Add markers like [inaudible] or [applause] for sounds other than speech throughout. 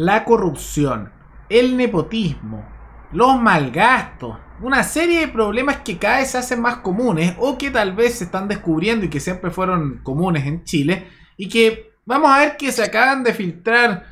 la corrupción, el nepotismo, los malgastos, una serie de problemas que cada vez se hacen más comunes o que tal vez se están descubriendo y que siempre fueron comunes en Chile y que vamos a ver que se acaban de filtrar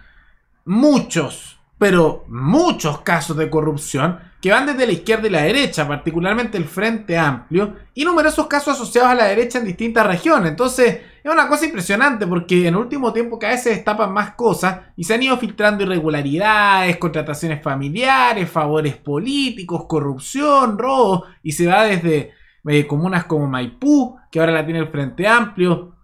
muchos, pero muchos casos de corrupción que van desde la izquierda y la derecha, particularmente el Frente Amplio, y numerosos casos asociados a la derecha en distintas regiones. Entonces, es una cosa impresionante porque en el último tiempo cada vez se destapan más cosas y se han ido filtrando irregularidades, contrataciones familiares, favores políticos, corrupción, robo y se va desde eh, comunas como Maipú, que ahora la tiene el Frente Amplio,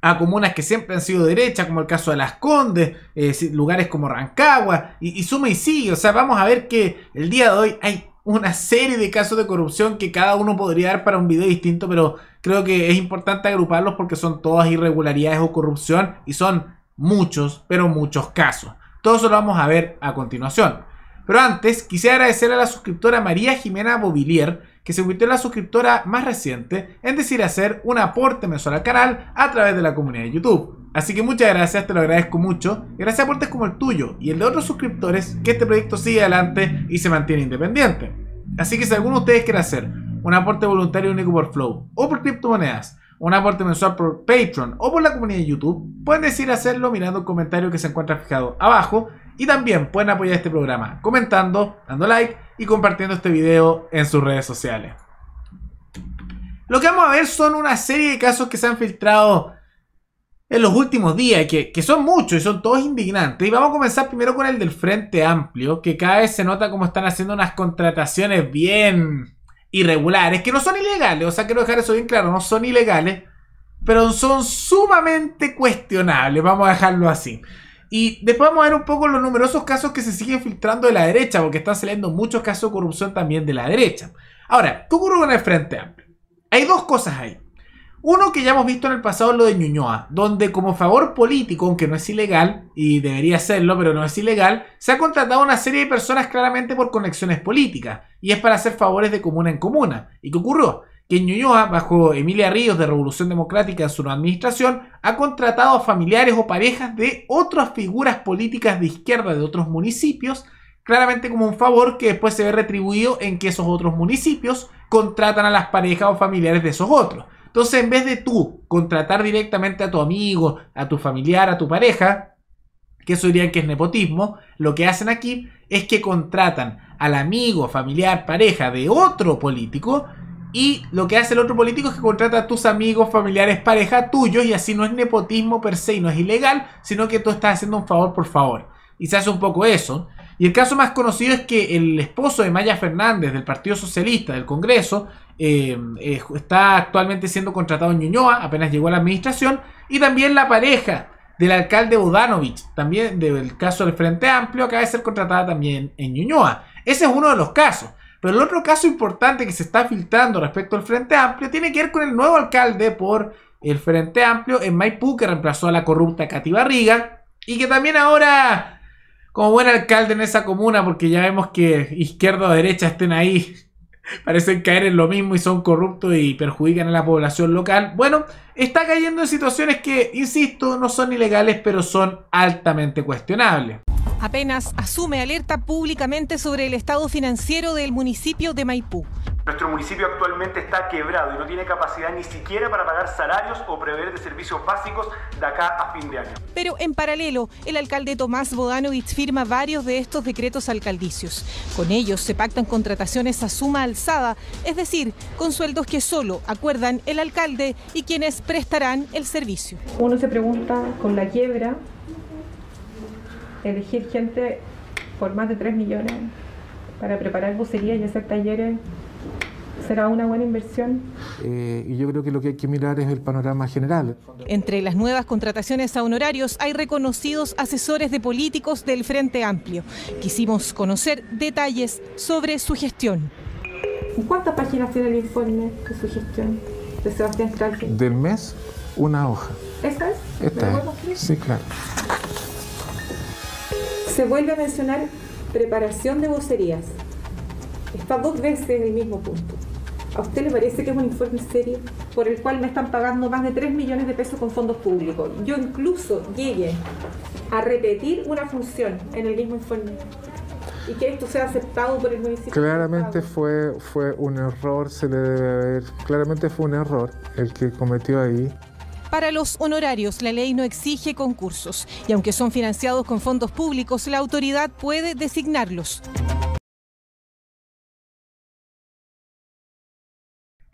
a comunas que siempre han sido derechas, como el caso de Las Condes, eh, lugares como Rancagua, y, suma y sigue. O sea, vamos a ver que el día de hoy hay una serie de casos de corrupción que cada uno podría dar para un video distinto, pero creo que es importante agruparlos porque son todas irregularidades o corrupción y son muchos, pero muchos casos. Todo eso lo vamos a ver a continuación. Pero antes, quisiera agradecer a la suscriptora María Jimena Bovillier, que se convirtió en la suscriptora más reciente en decir hacer un aporte mensual al canal a través de la comunidad de YouTube. Así que muchas gracias, te lo agradezco mucho. Gracias a aportes como el tuyo y el de otros suscriptores que este proyecto sigue adelante y se mantiene independiente. Así que si alguno de ustedes quiere hacer un aporte voluntario único por Flow o por criptomonedas, un aporte mensual por Patreon o por la comunidad de YouTube, pueden decir hacerlo mirando un comentario que se encuentra fijado abajo y también pueden apoyar este programa comentando, dando like y compartiendo este video en sus redes sociales. Lo que vamos a ver son una serie de casos que se han filtrado en los últimos días, que, son muchos y son todos indignantes. Y vamos a comenzar primero con el del Frente Amplio, que cada vez se nota como están haciendo unas contrataciones bien irregulares, que no son ilegales, o sea, quiero dejar eso bien claro, no son ilegales, pero son sumamente cuestionables, vamos a dejarlo así. Y después vamos a ver un poco los numerosos casos que se siguen filtrando de la derecha, porque están saliendo muchos casos de corrupción también de la derecha. Ahora, ¿qué ocurre con el Frente Amplio? Hay dos cosas ahí. Uno que ya hemos visto en el pasado lo de Ñuñoa, donde como favor político, aunque no es ilegal, y debería serlo, pero no es ilegal, se ha contratado a una serie de personas claramente por conexiones políticas, y es para hacer favores de comuna en comuna. ¿Y qué ocurrió? Que Ñuñoa, bajo Emilia Ríos de Revolución Democrática en su nueva administración, ha contratado a familiares o parejas de otras figuras políticas de izquierda de otros municipios, claramente como un favor que después se ve retribuido en que esos otros municipios contratan a las parejas o familiares de esos otros. Entonces, en vez de tú contratar directamente a tu amigo, a tu familiar, a tu pareja, que eso dirían que es nepotismo, lo que hacen aquí es que contratan al amigo, familiar, pareja de otro político y lo que hace el otro político es que contrata a tus amigos, familiares, pareja tuyos y así no es nepotismo per se y no es ilegal, sino que tú estás haciendo un favor por favor. Y se hace un poco eso. Y el caso más conocido es que el esposo de Maya Fernández del Partido Socialista del Congreso eh, eh, está actualmente siendo contratado en Ñuñoa, apenas llegó a la administración, y también la pareja del alcalde Budanovich también del caso del Frente Amplio, acaba de ser contratada también en Ñuñoa. Ese es uno de los casos. Pero el otro caso importante que se está filtrando respecto al Frente Amplio tiene que ver con el nuevo alcalde por el Frente Amplio en Maipú, que reemplazó a la corrupta Cati Barriga, y que también ahora como buen alcalde en esa comuna, porque ya vemos que izquierda o derecha estén ahí, [laughs] parecen caer en lo mismo y son corruptos y perjudican a la población local. Bueno, está cayendo en situaciones que, insisto, no son ilegales, pero son altamente cuestionables. Apenas asume alerta públicamente sobre el estado financiero del municipio de Maipú. Nuestro municipio actualmente está quebrado y no tiene capacidad ni siquiera para pagar salarios o prever de servicios básicos de acá a fin de año. Pero en paralelo, el alcalde Tomás Bodanovich firma varios de estos decretos alcaldicios. Con ellos se pactan contrataciones a suma alzada, es decir, con sueldos que solo acuerdan el alcalde y quienes prestarán el servicio. Uno se pregunta con la quiebra, elegir gente por más de 3 millones para preparar bucerías y hacer talleres será una buena inversión. Eh, y yo creo que lo que hay que mirar es el panorama general. Entre las nuevas contrataciones a honorarios hay reconocidos asesores de políticos del Frente Amplio. Quisimos conocer detalles sobre su gestión. ¿Cuántas páginas tiene el informe de su gestión de Sebastián Strachan? Del mes, una hoja. ¿Esta es? Esta es. Sí, claro. Se vuelve a mencionar preparación de vocerías. Está dos veces el mismo punto. ¿A usted le parece que es un informe serio por el cual me están pagando más de 3 millones de pesos con fondos públicos? Yo incluso llegué a repetir una función en el mismo informe y que esto sea aceptado por el municipio. Claramente fue, fue un error, se le debe haber, claramente fue un error el que cometió ahí. Para los honorarios, la ley no exige concursos y aunque son financiados con fondos públicos, la autoridad puede designarlos.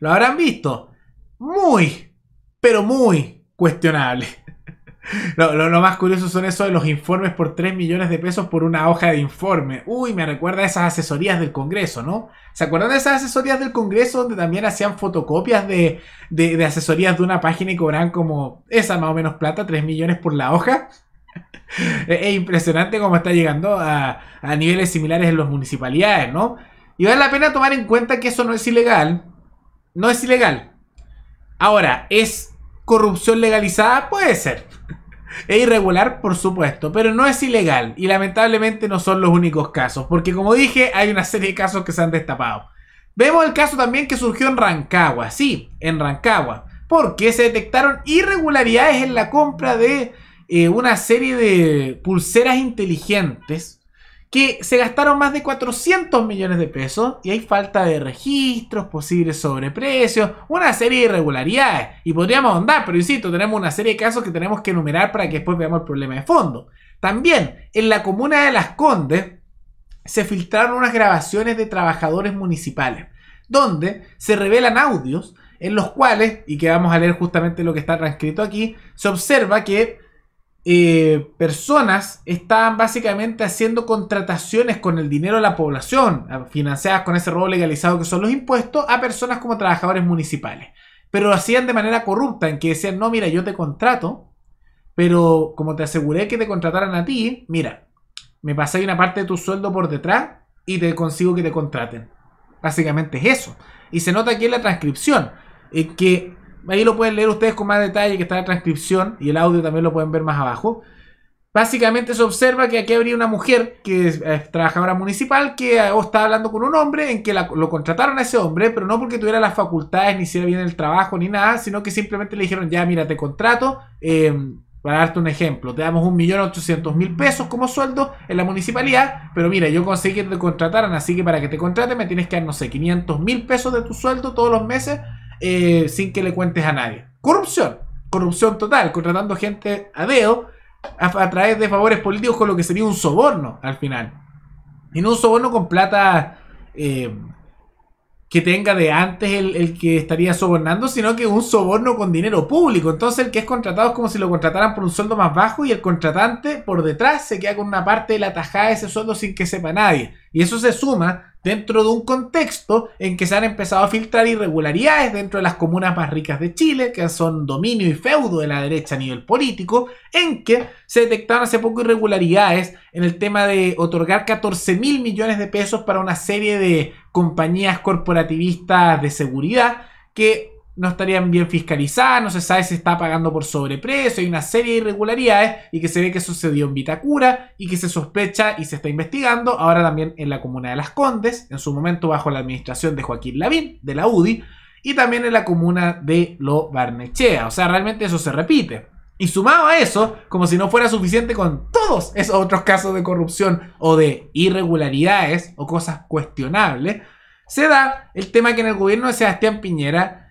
lo habrán visto. Muy, pero muy cuestionable. [laughs] Lo, más curioso son eso de los informes por 3 millones de pesos por una hoja de informe. Uy, me recuerda a esas asesorías del Congreso, ¿no? ¿Se acuerdan de esas asesorías del Congreso donde también hacían fotocopias de, de, asesorías de una página y cobran como esa más o menos plata, 3 millones por la hoja? [laughs] es impresionante cómo está llegando a, a niveles similares en las municipalidades, ¿no? Y vale la pena tomar en cuenta que eso no es ilegal, no es ilegal. Ahora, ¿es corrupción legalizada? Puede ser. [laughs] Es irregular, por supuesto, pero no es ilegal y lamentablemente no son los únicos casos, porque como dije, hay una serie de casos que se han destapado. Vemos el caso también que surgió en Rancagua, sí, en Rancagua, porque se detectaron irregularidades en la compra de eh, una serie de pulseras inteligentes que se gastaron más de 400 millones de pesos y hay falta de registros, posibles sobreprecios, una serie de irregularidades. Y podríamos ahondar, pero insisto, tenemos una serie de casos que tenemos que enumerar para que después veamos el problema de fondo. También, en la comuna de Las Condes se filtraron unas grabaciones de trabajadores municipales, donde se revelan audios en los cuales, y que vamos a leer justamente lo que está transcrito aquí, se observa que eh, personas estaban básicamente haciendo contrataciones con el dinero de la población, eh, financiadas con ese robo legalizado que son los impuestos, a personas como trabajadores municipales. Pero lo hacían de manera corrupta, en que decían, no, mira, yo te contrato, pero como te aseguré que te contrataran a ti, mira, me pasé una parte de tu sueldo por detrás y te consigo que te contraten. Básicamente es eso. Y se nota aquí en la transcripción, es eh, que Ahí lo pueden leer ustedes con más detalle, que está la transcripción y el audio también lo pueden ver más abajo. Básicamente se observa que aquí habría una mujer que es trabajadora municipal que eh, estaba hablando con un hombre en que lo contrataron a ese hombre, pero no porque tuviera las facultades, ni hiciera bien el trabajo, ni nada, sino que simplemente le dijeron, ya mira, te contrato, em, para darte un ejemplo, te damos 1.800.000 pesos como sueldo en la municipalidad, pero mira, yo conseguí que te contrataran, así que para que te contraten me tienes que dar, no sé, 500.000 pesos de tu sueldo todos los meses eh, sin que le cuentes a nadie. Corrupción, corrupción total, contratando gente a deo a, través de favores políticos con lo que sería un soborno al final. Y no un soborno con plata eh, que tenga de antes el, el, que estaría sobornando, sino que un soborno con dinero público. Entonces el que es contratado es como si lo contrataran por un sueldo más bajo y el contratante por detrás se queda con una parte de la tajada de ese sueldo sin que sepa nadie. Y eso se suma dentro de un contexto en que se han empezado a filtrar irregularidades dentro de las comunas más ricas de Chile, que son dominio y feudo de la derecha a nivel político, en que se detectaron hace poco irregularidades en el tema de otorgar 14 mil millones de pesos para una serie de compañías corporativistas de seguridad que no estarían bien fiscalizadas, no se sabe si está pagando por sobreprecio, hay una serie de irregularidades y que se ve que sucedió en Vitacura y que se sospecha y se está investigando ahora también en la comuna de Las Condes, en su momento bajo la administración de Joaquín Lavín, de la UDI, y también en la comuna de Lo Barnechea. O sea, realmente eso se repite. Y sumado a eso, como si no fuera suficiente con todos esos otros casos de corrupción o de irregularidades o cosas cuestionables, se da el tema que en el gobierno de Sebastián Piñera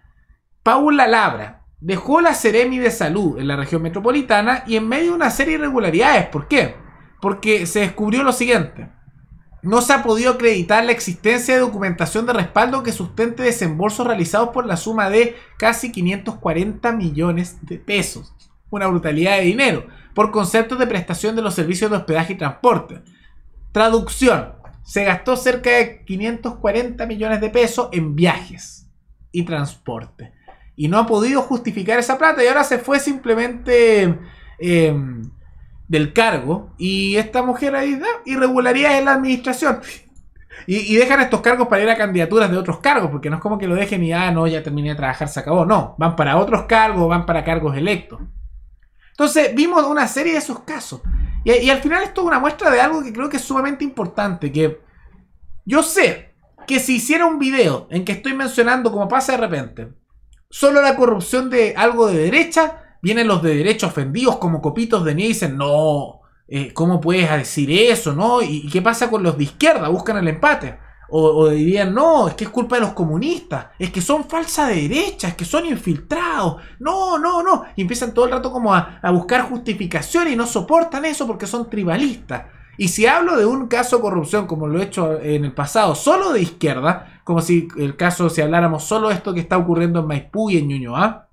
Paula Labra dejó la Seremi de Salud en la región metropolitana y en medio de una serie de irregularidades. ¿Por qué? Porque se descubrió lo siguiente. No se ha podido acreditar la existencia de documentación de respaldo que sustente desembolsos realizados por la suma de casi 540 millones de pesos. Una brutalidad de dinero. Por conceptos de prestación de los servicios de hospedaje y transporte. Traducción. Se gastó cerca de 540 millones de pesos en viajes y transporte y no ha podido justificar esa plata y ahora se fue simplemente eh, del cargo y esta mujer ahí da irregularidades en la administración. Y, dejan estos cargos para ir a candidaturas de otros cargos, porque no es como que lo dejen y, ah, no, ya terminé de trabajar, se acabó. No, van para otros cargos, van para cargos electos. Entonces, vimos una serie de esos casos. Y, al final esto es una muestra de algo que creo que es sumamente importante, que yo sé que si hiciera un video en que estoy mencionando como pasa de repente, Solo la corrupción de algo de derecha, vienen los de derecha ofendidos como copitos de nieve y dicen, no, eh, ¿cómo puedes decir eso? ¿no? ¿Y, qué pasa con los de izquierda? Buscan el empate. O, o, dirían, no, es que es culpa de los comunistas, es que son falsa de derecha, es que son infiltrados, no, no, no. Y empiezan todo el rato como a, buscar justificación y no soportan eso porque son tribalistas. Y si hablo de un caso de corrupción como lo he hecho en el pasado, solo de izquierda, como si el caso, si habláramos solo de esto que está ocurriendo en Maipú y en Ñuñoa.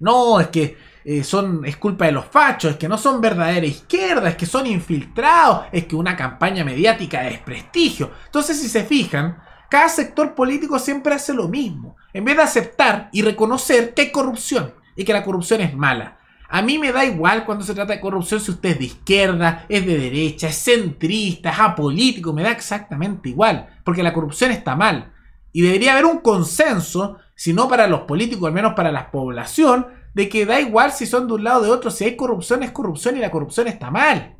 No, es que eh, son, es culpa de los fachos, es que no son verdadera izquierda, es que son infiltrados, es que una campaña mediática es prestigio. Entonces, si se fijan, cada sector político siempre hace lo mismo. En vez de aceptar y reconocer que hay corrupción y que la corrupción es mala. A mí me da igual cuando se trata de corrupción si usted es de izquierda, es de derecha, es centrista, es apolítico, me da exactamente igual, porque la corrupción está mal. Y debería haber un consenso, si no para los políticos, al menos para la población, de que da igual si son de un lado o de otro, si hay corrupción es corrupción y la corrupción está mal.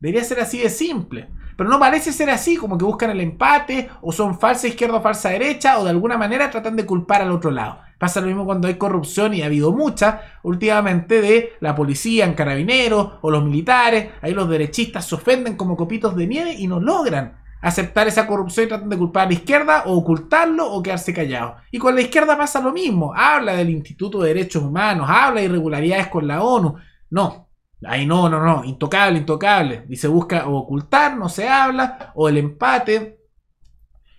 Debería ser así de simple. Pero no parece ser así, como que buscan el empate, o son falsa izquierda o falsa derecha, o de alguna manera tratan de culpar al otro lado. Pasa lo mismo cuando hay corrupción y ha habido mucha últimamente de la policía en carabineros o los militares. Ahí los derechistas se ofenden como copitos de nieve y no logran aceptar esa corrupción y tratan de culpar a la izquierda o ocultarlo o quedarse callados. Y con la izquierda pasa lo mismo. Habla del Instituto de Derechos Humanos, habla de irregularidades con la ONU. No, ahí no, no, no, intocable, intocable. Y se busca ocultar, no se habla, o el empate.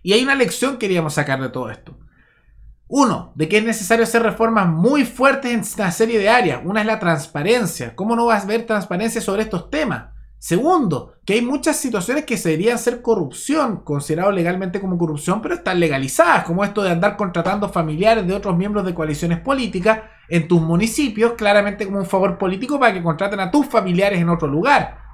Y hay una lección que queríamos sacar de todo esto. Uno, de que es necesario hacer reformas muy fuertes en una serie de áreas. Una es la transparencia. ¿Cómo no vas a ver transparencia sobre estos temas? Segundo, que hay muchas situaciones que deberían ser corrupción, considerado legalmente como corrupción, pero están legalizadas, como esto de andar contratando familiares de otros miembros de coaliciones políticas en tus municipios, claramente como un favor político para que contraten a tus familiares en otro lugar.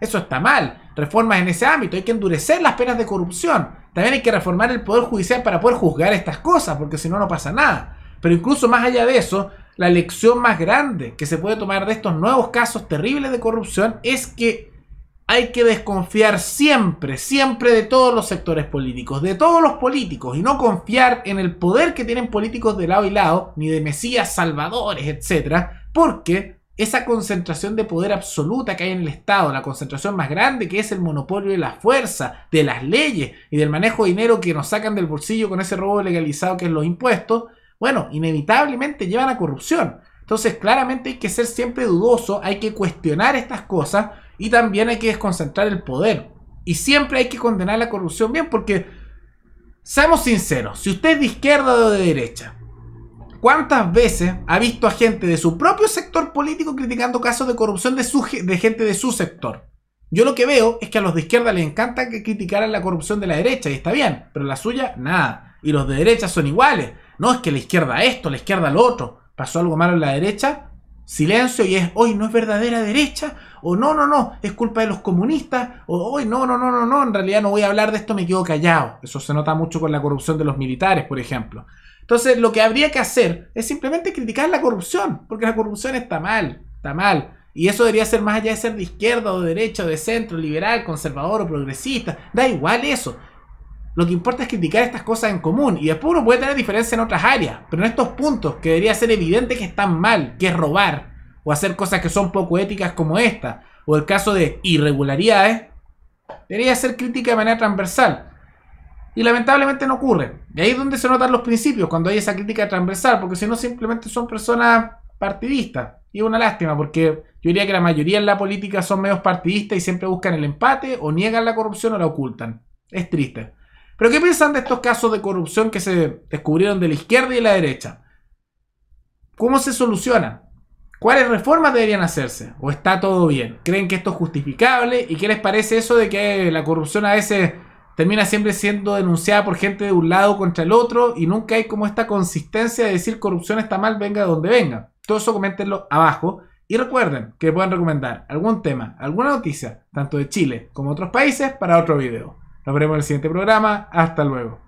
Eso está mal. Reformas en ese ámbito. Hay que endurecer las penas de corrupción. También hay que reformar el Poder Judicial para poder juzgar estas cosas, porque si no, no pasa nada. Pero incluso más allá de eso, la lección más grande que se puede tomar de estos nuevos casos terribles de corrupción es que hay que desconfiar siempre, siempre de todos los sectores políticos, de todos los políticos, y no confiar en el poder que tienen políticos de lado y lado, ni de Mesías salvadores, etc. Porque esa concentración de poder absoluta que hay en el Estado, la concentración más grande que es el monopolio de la fuerza, de las leyes y del manejo de dinero que nos sacan del bolsillo con ese robo legalizado que es los impuestos, bueno, inevitablemente llevan a corrupción. Entonces, claramente hay que ser siempre dudoso, hay que cuestionar estas cosas y también hay que desconcentrar el poder. Y siempre hay que condenar la corrupción bien porque, seamos sinceros, si usted es de izquierda o de derecha, ¿Cuántas veces ha visto a gente de su propio sector político criticando casos de corrupción de, gente de su sector? Yo lo que veo es que a los de izquierda les encanta que criticaran la corrupción de la derecha, y está bien, pero la suya, nada. Y los de derecha son iguales. No es que la izquierda esto, la izquierda lo otro. Pasó algo malo en la derecha, silencio y es, hoy no es verdadera derecha, o no, no, no, es culpa de los comunistas, o hoy no, no, no, no, no, en realidad no voy a hablar de esto, me quedo callado. Eso se nota mucho con la corrupción de los militares, por ejemplo. Entonces, lo que habría que hacer es simplemente criticar la corrupción, porque la corrupción está mal, está mal. Y eso debería ser más allá de ser de izquierda o de derecha, o de centro, liberal, conservador o progresista. Da igual eso. Lo que importa es criticar estas cosas en común. Y después uno puede tener diferencia en otras áreas. Pero en estos puntos que debería ser evidente que están mal, que es robar, o hacer cosas que son poco éticas como esta, o el caso de irregularidades, debería ser crítica de manera transversal y lamentablemente no ocurre. Y ahí es donde se notan los principios, cuando hay esa crítica transversal, porque si no simplemente son personas partidistas. Y es una lástima, porque yo diría que la mayoría en la política son medios partidistas y siempre buscan el empate o niegan la corrupción o la ocultan. Es triste. Pero ¿qué piensan de estos casos de corrupción que se descubrieron de la izquierda y de la derecha? ¿Cómo se soluciona? ¿Cuáles reformas deberían hacerse? ¿O está todo bien? ¿Creen que esto es justificable? ¿Y qué les parece eso de que la corrupción a veces termina siempre siendo denunciada por gente de un lado contra el otro y nunca hay como esta consistencia de decir corrupción está mal, venga de donde venga. Todo eso coméntenlo abajo y recuerden que pueden recomendar algún tema, alguna noticia, tanto de Chile como otros países, para otro video. Nos veremos en el siguiente programa. Hasta luego.